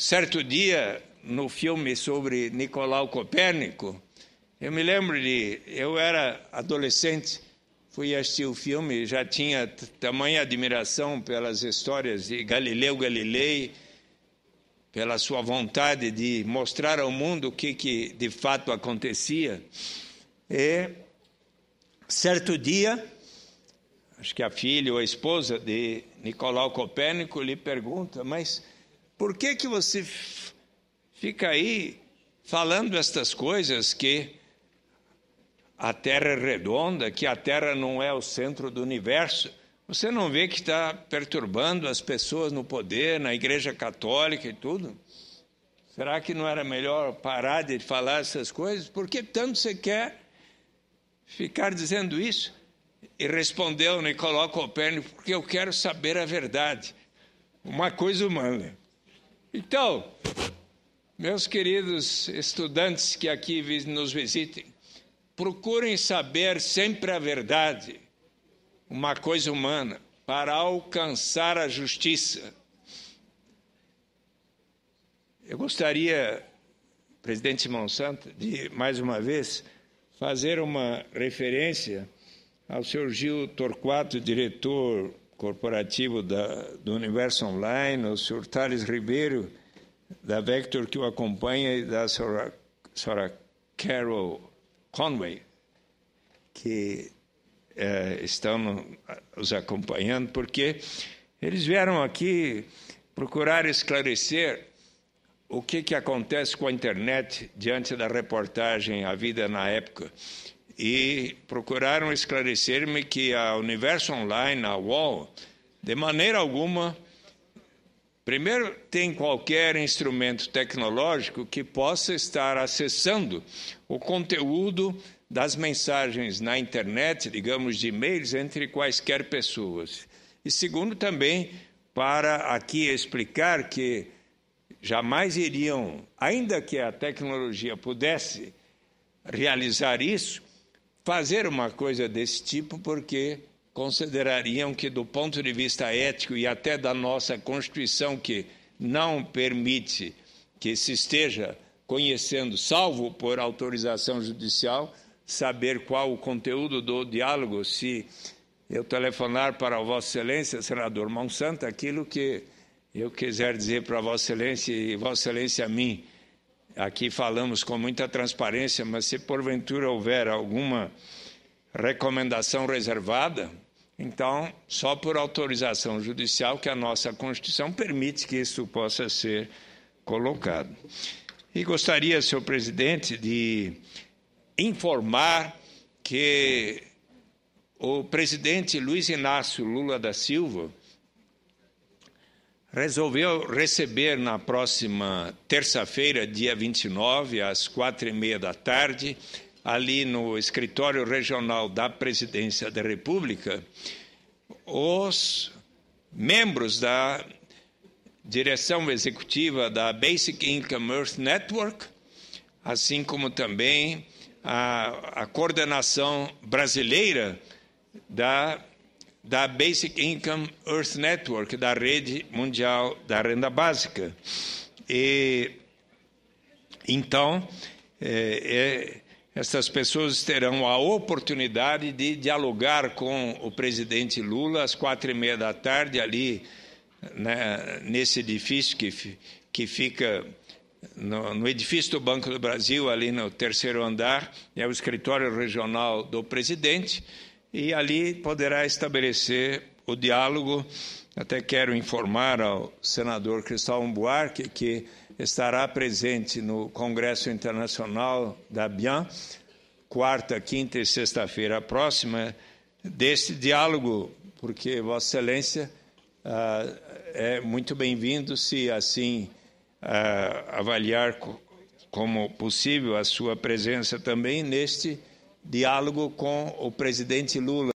Certo dia, no filme sobre Nicolau Copérnico, eu me lembro de. Eu era adolescente, fui assistir o filme, já tinha tamanha admiração pelas histórias de Galileu Galilei, pela sua vontade de mostrar ao mundo o que, que de fato acontecia. E, certo dia, acho que a filha ou a esposa de Nicolau Copérnico lhe pergunta, mas por que, que você fica aí falando estas coisas que a Terra é redonda, que a Terra não é o centro do universo? Você não vê que está perturbando as pessoas no poder, na Igreja Católica e tudo? Será que não era melhor parar de falar essas coisas? Por que tanto você quer ficar dizendo isso? E respondeu Nicolau né, Copérnico, porque eu quero saber a verdade. Uma coisa humana. Então, meus queridos estudantes que aqui nos visitem, procurem saber sempre a verdade, uma coisa humana, para alcançar a justiça. Eu gostaria, presidente Monsanto, de mais uma vez fazer uma referência ao senhor Gil Torquato, diretor corporativo da, do Universo Online, o senhor Thales Ribeiro, da Vector, que o acompanha, e da senhora, senhora Carol Conway, que é, estão nos acompanhando, porque eles vieram aqui procurar esclarecer o que, que acontece com a internet diante da reportagem A Vida na Época, e procuraram esclarecer-me que a Universo Online, a UOL, de maneira alguma, primeiro tem qualquer instrumento tecnológico que possa estar acessando o conteúdo das mensagens na internet, digamos, de e-mails entre quaisquer pessoas. E segundo, também para aqui explicar que jamais iriam, ainda que a tecnologia pudesse realizar isso, fazer uma coisa desse tipo porque considerariam que, do ponto de vista ético e até da nossa Constituição, que não permite que se esteja conhecendo, salvo por autorização judicial, saber qual o conteúdo do diálogo, se eu telefonar para Vossa Excelência, senador Monsanto, aquilo que eu quiser dizer para Vossa Excelência e Vossa Excelência a mim aqui falamos com muita transparência, mas se porventura houver alguma recomendação reservada, então, só por autorização judicial que a nossa Constituição permite que isso possa ser colocado. E gostaria, senhor presidente, de informar que o presidente Luiz Inácio Lula da Silva resolveu receber na próxima terça-feira, dia 29, às quatro e meia da tarde, ali no escritório regional da Presidência da República, os membros da direção executiva da Basic Income Earth Network, assim como também a, a coordenação brasileira da da Basic Income Earth Network, da rede mundial da renda básica. E então é, é, essas pessoas terão a oportunidade de dialogar com o presidente Lula às quatro e meia da tarde ali né, nesse edifício que que fica no, no, edifício do Banco do Brasil, ali no terceiro andar, é o escritório regional do presidente e ali poderá estabelecer o diálogo. Até quero informar ao senador Cristóvão Buarque que estará presente no Congresso Internacional da BIAN, quarta, quinta e sexta-feira próxima, deste diálogo, porque Vossa Excelência ah, é muito bem-vindo se assim ah, avaliar como possível a sua presença também neste diálogo com o presidente Lula.